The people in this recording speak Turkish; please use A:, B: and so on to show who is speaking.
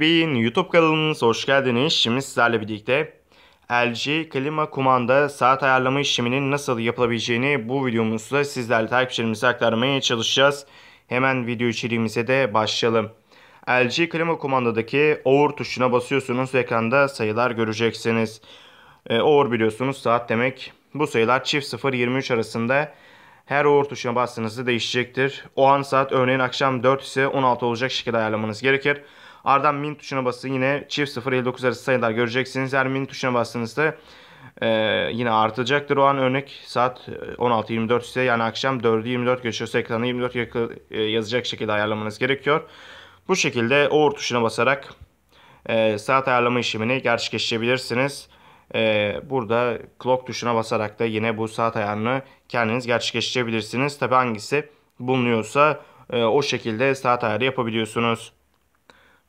A: Bey'in YouTube kanalımıza hoş geldiniz. Şimdi sizlerle birlikte LG klima kumanda saat ayarlama işleminin nasıl yapılabileceğini bu videomuzda sizlerle takipçilerimize aktarmaya çalışacağız. Hemen video içeriğimize de başlayalım. LG klima kumandadaki over tuşuna basıyorsunuz. Ekranda sayılar göreceksiniz. E, over biliyorsunuz saat demek. Bu sayılar çift 0-23 arasında her over tuşuna bastığınızda değişecektir. O an saat örneğin akşam 4 ise 16 olacak şekilde ayarlamanız gerekir. Ardından min tuşuna basın yine çift 0-59 arası sayılar göreceksiniz. eğer min tuşuna bastığınızda e, yine artacaktır o an örnek saat 16.24 e, ise yani akşam 4'ü 24 geçiyorsa ekrana 24 e, yazacak şekilde ayarlamanız gerekiyor. Bu şekilde over tuşuna basarak e, saat ayarlama işlemini gerçekleştirebilirsiniz. E, burada clock tuşuna basarak da yine bu saat ayarını kendiniz gerçekleştirebilirsiniz. Tabi hangisi bulunuyorsa e, o şekilde saat ayarı yapabiliyorsunuz.